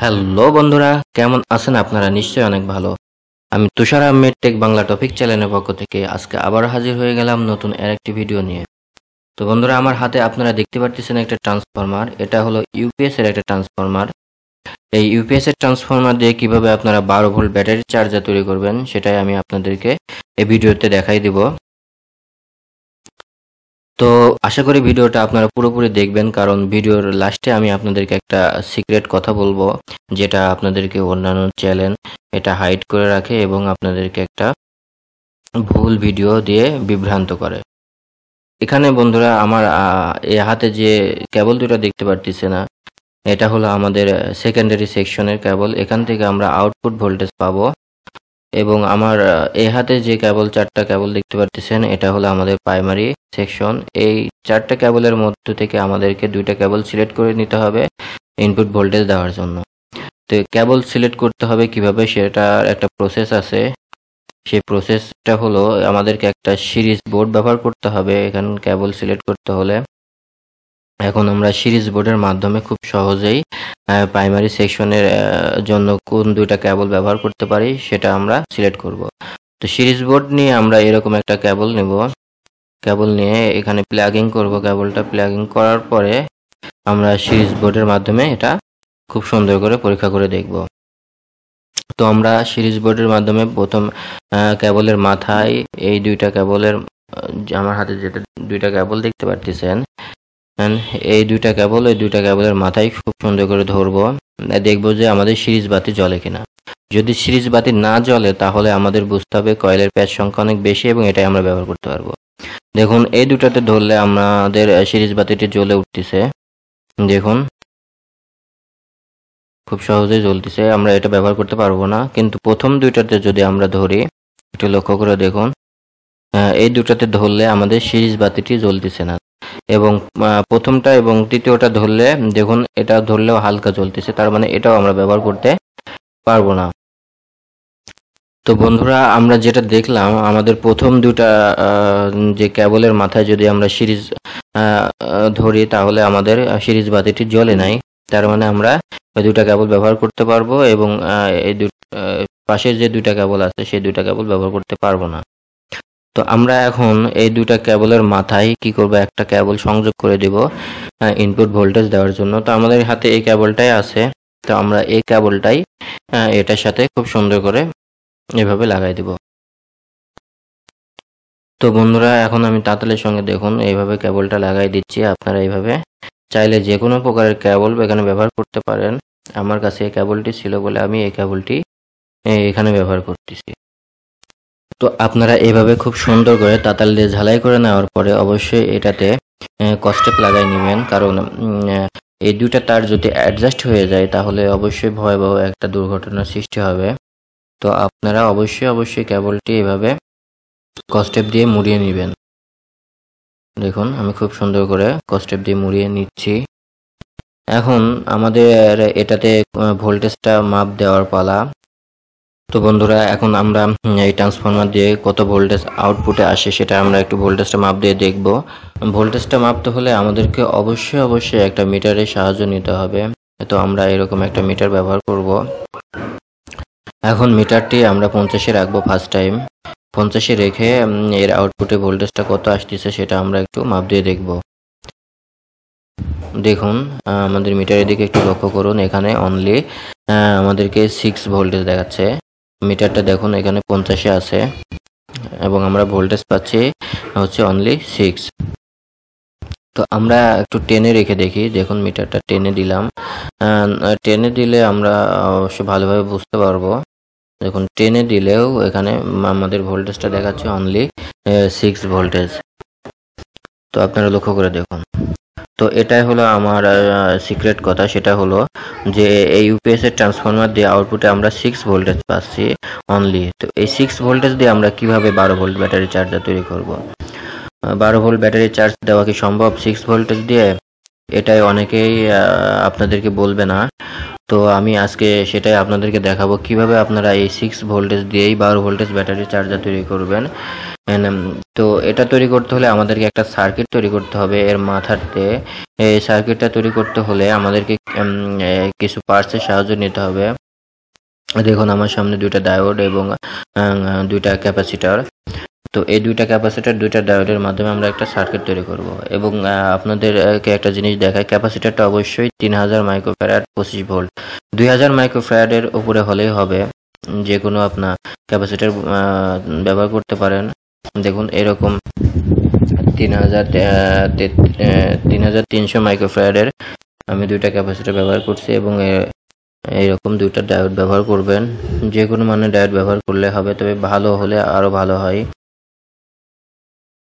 hello বন্ধুরা কেমন আছেন আপনারা নিশ্চয়ই অনেক ভালো আমি তুষার আহমেদ টেক বাংলা টপিক চ্যানেলের পক্ষ থেকে আজকে আবার হাজির হয়ে গেলাম নতুন আর একটি ভিডিও নিয়ে তো বন্ধুরা আমার হাতে আপনারা দেখতে পাচ্ছেন একটা ট্রান্সফরমার এটা হলো ইউপিএস এর একটা ট্রান্সফরমার এই ইউপিএস এর ট্রান্সফরমার দিয়ে কিভাবে আপনারা বারো ভোল্ট ব্যাটারি চার্জার তৈরি করবেন সেটাই আমি আপনাদেরকে এই ভিডিওতে দেখাই দিব তো আশা করি ভিডিওটা আপনারা পুরোপুরি দেখবেন কারণ ভিডিওর লাস্টে আমি আপনাদেরকে একটা সিক্রেট কথা বলবো যেটা আপনাদেরকে অন্যান্য চ্যানেল এটা হাইড করে রাখে এবং আপনাদেরকে একটা ভুল ভিডিও দিয়ে বিভ্রান্ত করে এখানে বন্ধুরা আমার এ হাতে যে কেবল দুটো দেখতে পারতেছে না এটা হলো আমাদের সেকেন্ডারি সেকশনের কেবল এখান থেকে আমরা আউটপুট ভোল্টেজ পাবো এবং আমার এ হাতে যে কেবল চারটা কেবল দেখতে পাচ্ছেন এটা হলো আমাদের প্রাইমারি সেকশন এই চারটা কেবলের মধ্য থেকে আমাদেরকে দুইটা কেবল সিলেক্ট করে নিতে হবে ইনপুট ভোল্টেজ দেওয়ার জন্য তো কেবল সিলেক্ট করতে হবে কিভাবে সেটার একটা প্রসেস আছে সেই প্রসেসটা হলো আমাদেরকে একটা সিরিজ বোর্ড ব্যবহার করতে হবে এখানে কেবল সিলেক্ট করতে হলে এখন আমরা সিরিজ বোর্ডের মাধ্যমে খুব সহজেই প্রাইমারি সেকশনের জন্য কোন দুইটা ক্যাবল ব্যবহার করতে পারি সেটা আমরা সিলেক্ট করব তো সিরিজ বোর্ড নিয়ে আমরা এরকম একটা ক্যাবল নেব ক্যাবল নিয়ে এখানে প্লাগিং করব ক্যাবলটা প্লাগিং করার পরে আমরা সিরিজ বোর্ডের মাধ্যমে এটা খুব সুন্দর করে পরীক্ষা করে দেখব তো আমরা সিরিজ বোর্ডের মাধ্যমে প্রথম ক্যাবলের মাথায় এই দুইটা ক্যাবলের আমার হাতে যেটা দুইটা ক্যাবল দেখতে পারতেছেন এই দুইটা কেবল এই দুইটা কেবলের মাথায় খুব সুন্দর করে ধরবো দেখবো যে আমাদের সিরিজ বাতি জ্বলে কিনা যদি সিরিজ বাতি না জ্বলে তাহলে আমাদের বুঝতে হবে কয়েলের প্যাচ সংখ্যা অনেক বেশি এবং এটাই আমরা ব্যবহার করতে পারবো দেখুন এই দুটাতে ধরলে আমাদের সিরিজ বাতিটি জ্বলে উঠতেছে দেখুন খুব সহজেই জ্বলতেছে আমরা এটা ব্যবহার করতে পারবো না কিন্তু প্রথম দুইটাতে যদি আমরা ধরি একটু লক্ষ্য করে দেখুন এই দুটাতে ধরলে আমাদের সিরিজ বাতিটি জ্বলতেছে না এবং প্রথমটা এবং তৃতীয়টা ধরলে দেখুন এটা ধরলেও হালকা চলতেছে তার মানে এটাও আমরা ব্যবহার করতে পারবো না তো বন্ধুরা আমরা যেটা দেখলাম আমাদের প্রথম দুটা যে ক্যাবলের মাথায় যদি আমরা সিরিজ ধরি তাহলে আমাদের সিরিজ বাতিটি জ্বলে নাই তার মানে আমরা ওই দুটা কেবল ব্যবহার করতে পারবো এবং এই দু পাশের যে দুটা কেবল আছে সেই দুটা কেবল ব্যবহার করতে পারবো না তো আমরা এখন এই দুটা ক্যাবলের মাথায় কি করব একটা ক্যাবল সংযোগ করে দিব ইনপুট ভোল্টেজ দেওয়ার জন্য তো আমাদের হাতে এই ক্যাবলটাই আছে তো আমরা এই ক্যাবলটাই এটার সাথে খুব সুন্দর করে এভাবে লাগাই দেব তো বন্ধুরা এখন আমি তাঁতালের সঙ্গে দেখুন এইভাবে ক্যাবলটা লাগাই দিচ্ছি আপনারা এইভাবে চাইলে যে কোনো প্রকারের ক্যাবল এখানে ব্যবহার করতে পারেন আমার কাছে এই ক্যাবলটি ছিল বলে আমি এই ক্যাবলটি এখানে ব্যবহার করতেছি তো আপনারা এভাবে খুব সুন্দর করে তাতাল দিয়ে ঝালাই করে নেওয়ার পরে অবশ্যই এটাতে কস্টেপ লাগাই নেবেন কারণ এই দুটা তার যদি অ্যাডজাস্ট হয়ে যায় তাহলে অবশ্যই ভয়াবহ একটা দুর্ঘটনার সৃষ্টি হবে তো আপনারা অবশ্যই অবশ্যই কেবলটি এভাবে কস্টেপ দিয়ে মুড়িয়ে নেবেন দেখুন আমি খুব সুন্দর করে কস্টেপ দিয়ে মুড়িয়ে নিচ্ছি এখন আমাদের এটাতে ভোল্টেজটা মাপ দেওয়ার পালা তো বন্ধুরা এখন আমরা এই ট্রান্সফর্মার দিয়ে কত ভোল্টেজ আউটপুটে আসে সেটা আমরা একটু ভোল্টেজটা মাপ দিয়ে দেখব ভোল্টেজটা মাপতে হলে আমাদেরকে অবশ্যই অবশ্যই একটা মিটারের সাহায্য নিতে হবে তো আমরা এরকম একটা মিটার ব্যবহার করব এখন মিটারটি আমরা পঞ্চাশে রাখবো ফার্স্ট টাইম পঞ্চাশে রেখে এর আউটপুটে ভোল্টেজটা কত আসতেছে সেটা আমরা একটু মাপ দিয়ে দেখব দেখুন আমাদের মিটারের দিকে একটু লক্ষ্য করুন এখানে অনলি আমাদেরকে সিক্স ভোল্টেজ দেখাচ্ছে মিটারটা দেখুন এখানে পঞ্চাশে আছে এবং আমরা ভোল্টেজ পাচ্ছি হচ্ছে অনলি সিক্স তো আমরা একটু টেনে রেখে দেখি দেখুন মিটারটা টেনে দিলাম টেনে দিলে আমরা অবশ্য ভালোভাবে বুঝতে পারবো দেখুন টেনে দিলেও এখানে আমাদের ভোল্টেজটা দেখাচ্ছে অনলি সিক্স ভোল্টেজ তো আপনারা লক্ষ্য করে দেখুন তো এটাই হলো আমার সিক্রেট কথা সেটা হলো যে এই ইউপিএস এর ট্রান্সফরমার দিয়ে আউটপুটে আমরা সিক্স ভোল্টেজ পাচ্ছি অনলি তো এই সিক্স ভোল্টেজ দিয়ে আমরা কিভাবে বারো ভোল্ট ব্যাটারি চার্জার তৈরি করব বারো ভোল্ট ব্যাটারি চার্জ দেওয়া কি সম্ভব সিক্স ভোল্টেজ দিয়ে এটাই অনেকেই আপনাদেরকে বলবে না তো আমি আজকে সেটাই আপনাদেরকে দেখাবো কিভাবে আপনারা এই সিক্স ভোল্টেজ দিয়েই বারো ভোল্টেজ ব্যাটারি চার্জার তৈরি করবেন um, তো এটা তৈরি করতে হলে আমাদেরকে একটা সার্কিট তৈরি করতে হবে এর মাথাতে এই সার্কিটটা তৈরি করতে হলে আমাদেরকে um, কিছু পার্টসের সাহায্য নিতে হবে দেখুন আমার সামনে দুইটা ডায়োড এবং um, দুইটা ক্যাপাসিটার তো এই দুইটা ক্যাপাসিটার দুইটা ডায়োডের মাধ্যমে আমরা একটা সার্কিট তৈরি করব এবং আপনাদেরকে একটা জিনিস দেখায় ক্যাপাসিটারটা অবশ্যই তিন হাজার মাইক্রোফ্যারাড পঁচিশ ভোল্ট দুই হাজার মাইক্রোফ্যারাডের উপরে হলেই হবে যে কোনো আপনার ক্যাপাসিটার ব্যবহার করতে পারেন দেখুন এরকম তিন হাজার তিন হাজার তিনশো মাইক্রোফ্যারাডের আমি দুইটা ক্যাপাসিটার ব্যবহার করছি এবং এইরকম দুইটা ডায়োড ব্যবহার করবেন যে কোনো মানের ডায়োড ব্যবহার করলে হবে তবে ভালো হলে আরও ভালো হয়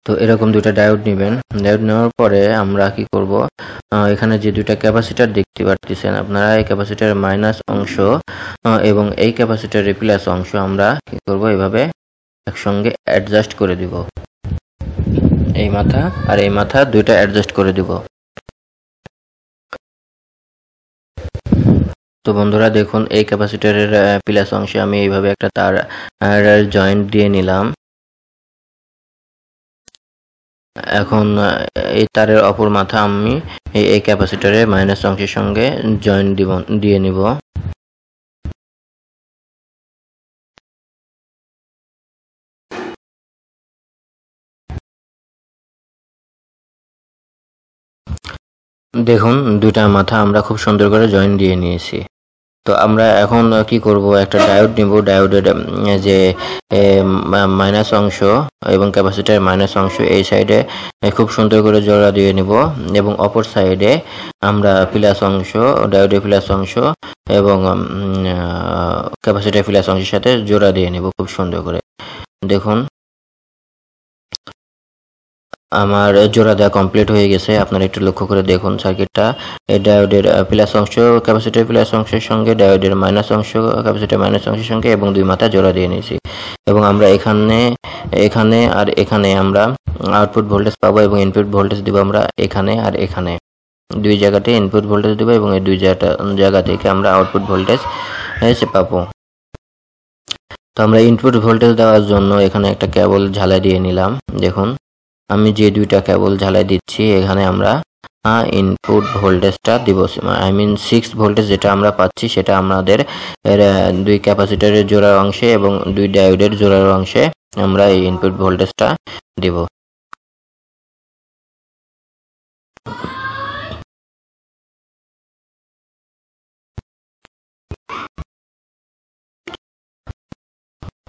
তো এরকম দুইটা ডায়োড নেবেন ডায়োড নেওয়ার পরে আমরা কি করব এখানে যে দুটা ক্যাপাসিটার দেখতে পাচ্ছেন আপনারা এই ক্যাপাসিটার মাইনাস অংশ এবং এই ক্যাপাসিটারের প্লাস অংশ আমরা কি করব এভাবে একসঙ্গে অ্যাডজাস্ট করে দিব এই মাথা আর এই মাথা দুইটা অ্যাডজাস্ট করে দিব তো বন্ধুরা দেখুন এই ক্যাপাসিটারের প্লাস অংশে আমি এইভাবে একটা তার জয়েন্ট দিয়ে নিলাম এখন এই তারের অপর মাথা আমি এই ক্যাপাসিটরে মাইনাস অংশের সঙ্গে জয়েন দিব দিয়ে নিব দেখুন দুটা মাথা আমরা খুব সুন্দর করে জয়েন দিয়ে নিয়েছি তো আমরা এখন কি করব একটা ডায়োড নিব ডায়োডের যে মাইনাস অংশ এবং ক্যাপাসিটার মাইনাস অংশ এই সাইডে খুব সুন্দর করে জোড়া দিয়ে নিব এবং অপর সাইডে আমরা প্লাস অংশ ডায়োডের প্লাস অংশ এবং ক্যাপাসিটার প্লাস অংশের সাথে জোড়া দিয়ে নিব খুব সুন্দর করে দেখুন আমার জোড়া দেওয়া কমপ্লিট হয়ে গেছে আপনারা একটু লক্ষ্য করে দেখুন সার্কিটটা ডায়োডের প্লাস অংশ ক্যাপাসিটির প্লাস অংশের সঙ্গে ডায়োডের মাইনাস অংশ ক্যাপাসিটির মাইনাস অংশের সঙ্গে এবং দুই মাথা জোড়া দিয়ে নিয়েছি এবং আমরা এখানে এখানে আর এখানে আমরা আউটপুট ভোল্টেজ পাবো এবং ইনপুট ভোল্টেজ দেবো আমরা এখানে আর এখানে দুই জায়গাতে ইনপুট ভোল্টেজ দেবো এবং এই দুই জায়গা থেকে আমরা আউটপুট ভোল্টেজ পাবো তো আমরা ইনপুট ভোল্টেজ দেওয়ার জন্য এখানে একটা কেবল ঝালাই দিয়ে নিলাম দেখুন আমি যে দুইটা কেবল ঝালাই দিচ্ছি এখানে আমরা ইনপুট ভোল্টেজটা দিব আই মিন সিক্স ভোল্টেজ যেটা আমরা পাচ্ছি সেটা আমাদের দুই ক্যাপাসিটরের জোড়ার অংশে এবং দুই ডায়োডের জোড়ার অংশে আমরা এই ইনপুট ভোল্টেজটা দিব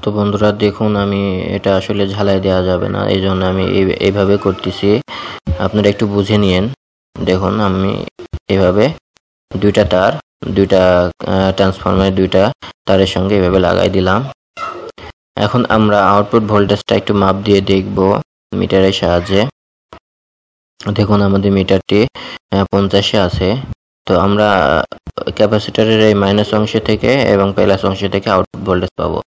তো বন্ধুরা দেখুন আমি এটা আসলে ঝালাই দেওয়া যাবে না এই জন্য আমি এইভাবে করতেছি আপনারা একটু বুঝে নিয়েন দেখুন আমি এভাবে দুইটা তার দুইটা ট্রান্সফরমারের দুইটা তারের সঙ্গে এভাবে লাগাই দিলাম এখন আমরা আউটপুট ভোল্টেজটা একটু মাপ দিয়ে দেখব মিটারের সাহায্যে দেখুন আমাদের মিটারটি পঞ্চাশে আছে তো আমরা ক্যাপাসিটারের এই মাইনাস অংশ থেকে এবং প্লাস অংশ থেকে আউটপুট ভোল্টেজ পাবো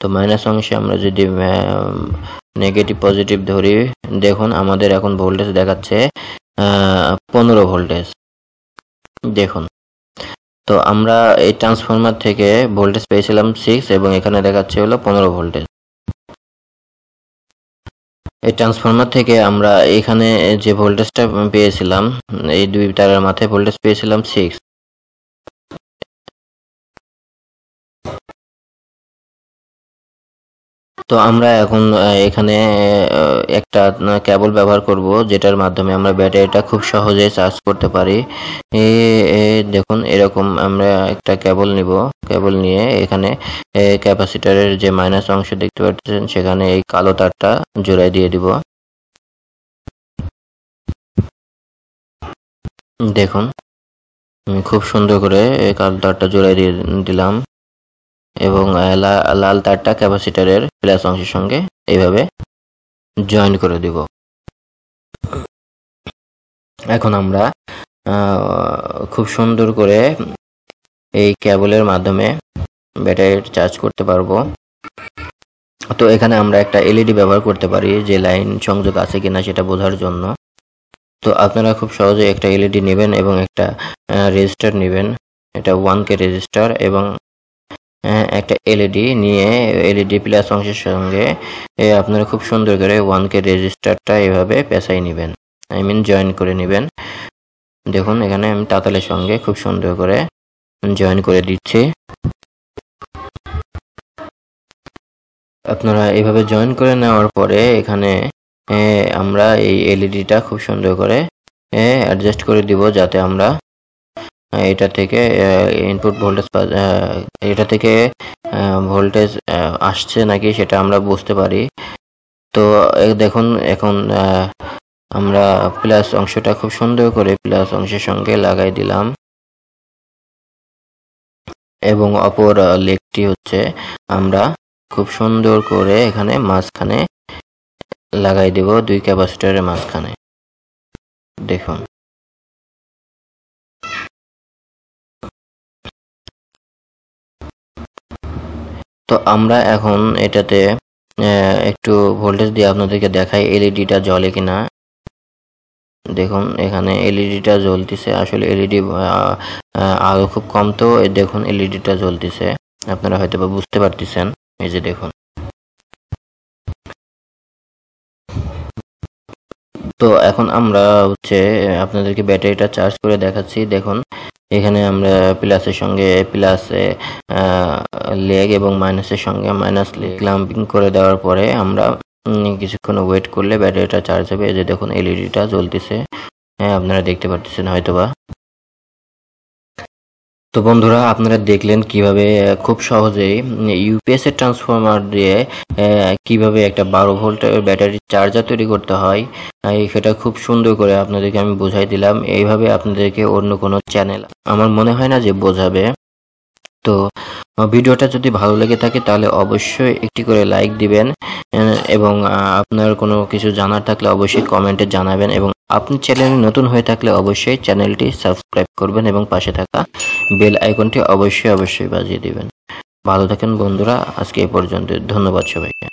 তো মাইনাস অংশে আমরা যদি নেগেটিভ পজিটিভ ধরি দেখুন আমাদের এখন ভোল্টেজ দেখাচ্ছে পনেরো ভোল্টেজ দেখুন তো আমরা এই ট্রান্সফরমার থেকে ভোল্টেজ পেয়েছিলাম সিক্স এবং এখানে দেখাচ্ছে হলো পনেরো ভোল্টেজ এই ট্রান্সফর্মার থেকে আমরা এখানে যে ভোল্টেজটা পেয়েছিলাম এই দুই তারের মাথায় ভোল্টেজ পেয়েছিলাম সিক্স তো আমরা এখন এখানে একটা কেবল ব্যবহার করব যেটার মাধ্যমে আমরা ব্যাটারিটা খুব সহজে চার্জ করতে পারি দেখুন এরকম আমরা একটা কেবল নিব কেবল নিয়ে এখানে ক্যাপাসিটারের যে মাইনাস অংশ দেখতে পাচ্ছেন সেখানে এই কালো তারটা জোড়ায় দিয়ে দিব দেখুন খুব সুন্দর করে এই কালো তারটা জোড়ায় দিয়ে দিলাম এবং লাল তারটা ক্যাপাসিটারের প্লাস অংশের সঙ্গে এইভাবে জয়েন করে দিব এখন আমরা খুব সুন্দর করে এই ক্যাবলের মাধ্যমে ব্যাটারির চার্জ করতে পারবো তো এখানে আমরা একটা এলইডি e ব্যবহার করতে পারি যে লাইন সংযোগ আছে কিনা সেটা বোঝার জন্য তো আপনারা খুব সহজে একটা এলইডি e নেবেন এবং একটা রেজিস্টার নেবেন এটা ওয়ান কে রেজিস্টার এবং হ্যাঁ, একটা এলইডি e নিয়ে এলইডি প্লাস e অংশের সঙ্গে আপনারা খুব সুন্দর করে ওয়ান কে রেজিস্টারটা এভাবে পেশাই নেবেন আই মিন জয়েন করে নেবেন দেখুন এখানে আমি তাতালের সঙ্গে খুব সুন্দর করে জয়েন করে দিচ্ছি আপনারা এভাবে জয়েন করে নেওয়ার পরে এখানে আমরা এই এলইডিটা e খুব সুন্দর করে অ্যাডজাস্ট করে দিব যাতে আমরা এটা থেকে ইনপুট ভোল্টেজ এটা থেকে ভোল্টেজ আসছে নাকি সেটা আমরা বুঝতে পারি তো দেখুন এখন আমরা প্লাস অংশটা খুব সুন্দর করে প্লাস অংশের সঙ্গে লাগাই দিলাম এবং অপর লেগটি হচ্ছে আমরা খুব সুন্দর করে এখানে মাঝখানে লাগাই দেব দুই ক্যাপাসিটারের মাঝখানে দেখুন তো আমরা এখন এটাতে একটু ভোল্টেজ দিয়ে আপনাদেরকে দেখাই এলইডিটা e জ্বলে কিনা দেখুন এখানে এলইডিটা e জ্বলতেছে আসলে এলইডি e আলো খুব কম তো দেখুন এলইডিটা জ্বলতেছে আপনারা হয়তো বা বুঝতে পারতেছেন এই যে দেখুন তো এখন আমরা হচ্ছে আপনাদেরকে ব্যাটারিটা চার্জ করে দেখাচ্ছি দেখুন এখানে আমরা প্লাসের সঙ্গে প্লাসে লেগ এবং মাইনাসের সঙ্গে মাইনাস লেগ ক্লাম্পিং করে দেওয়ার পরে আমরা কিছুক্ষণ ওয়েট করলে ব্যাটারিটা চার্জ হবে এই যে দেখুন এলইডিটা জ্বলতেছে হ্যাঁ আপনারা দেখতে পারতেছেন হয়তোবা তো বন্ধুরা আপনারা দেখলেন কিভাবে খুব সহজেই ইউপিএস এর ট্রান্সফর্মার দিয়ে কিভাবে একটা বারো ভোল্ট ব্যাটারি চার্জার তৈরি করতে হয় সেটা খুব সুন্দর করে আপনাদেরকে আমি বোঝাই দিলাম এইভাবে আপনাদেরকে অন্য কোনো চ্যানেল আমার মনে হয় না যে বোঝাবে তো ভিডিওটা যদি ভালো লেগে থাকে তাহলে অবশ্যই একটি করে লাইক দিবেন এবং আপনার কোনো কিছু জানার থাকলে অবশ্যই কমেন্টে জানাবেন এবং আপনি চ্যানেলে নতুন হয়ে থাকলে অবশ্যই চ্যানেলটি সাবস্ক্রাইব করবেন এবং পাশে থাকা বেল আইকনটি অবশ্যই অবশ্যই বাজিয়ে দিবেন ভালো থাকেন বন্ধুরা আজকে এ পর্যন্ত ধন্যবাদ সবাইকে